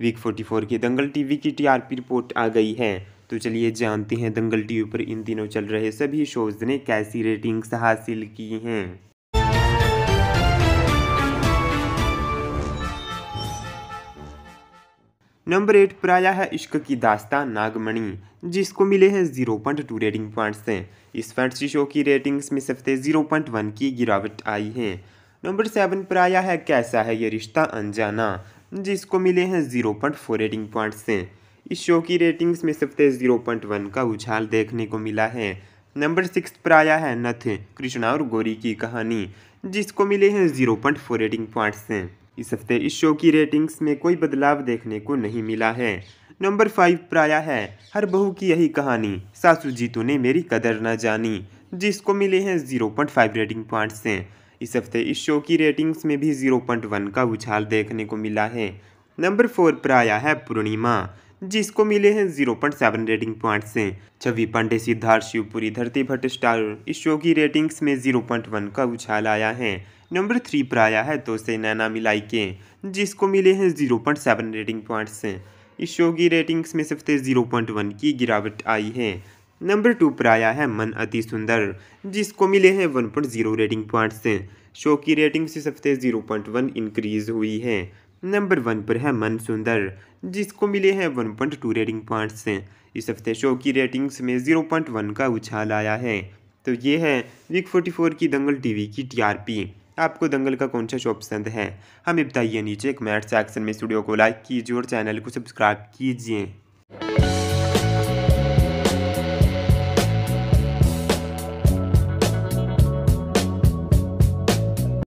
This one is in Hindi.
वीक फोर्टी फोर की दंगल टीवी की टीआरपी रिपोर्ट आ गई है तो चलिए जानते हैं दंगल टीवी पर इन दिनों चल रहे सभी शोज़ ने कैसी रेटिंग्स हासिल की हैं नंबर एट पर आया है इश्क की दास्तान नागमणि जिसको मिले हैं zero point two rating points से इस फैंटसी शो की रेटिंग्स में सबसे जीरो पॉइंट वन की गिरावट आई है नंबर सेवन पर आया है कैसा है ये रिश्ता अनजाना जिसको मिले हैं zero point four rating point से इस शो की रेटिंग्स में सबसे जीरो पॉइंट वन का उछाल देखने को मिला है नंबर सिक्स पर आया है नथ कृष्णा और गौरी की कहानी जिसको मिले हैं zero point four rating points इस हफ्ते इस शो की रेटिंग्स में कोई बदलाव देखने को नहीं मिला है नंबर फाइव पर आया है हर बहू की यही कहानी सासू जीतू ने मेरी कदर न जानी जिसको मिले हैं zero point five rating points इस हफ्ते इस शो की रेटिंग्स में भी 0.1 का उछाल देखने को मिला है नंबर फोर पर आया है पूर्णिमा जिसको मिले हैं 0.7 रेटिंग पॉइंट से छवि पांडे सिद्धार्थ शिवपुरी धरती भट्ट स्टार इस शो की रेटिंग्स में 0.1 का उछाल आया है नंबर थ्री पर आया है तो से नैना मिलाई के जिसको मिले हैं 0.7 रेटिंग पॉइंट से इस शो की रेटिंग्स में पॉइंट 0.1 की गिरावट आई है नंबर टू पर आया है मन अति सुंदर जिसको मिले हैं one point zero rating points show की रेटिंग से सबसे वन इंक्रीज हुई है नंबर वन पर है मन सुंदर जिसको मिले हैं one point two rating points इस हफ्ते शो की रेटिंग्स में जीरो पॉइंट वन का उछाल आया है तो ये है वीक फोर की दंगल टीवी की टीआरपी आपको दंगल का कौन सा शो पसंद है हमें बताइए नीचे कमेंट सेक्शन में स्टूडियो को लाइक कीजिए और चैनल को सब्सक्राइब कीजिए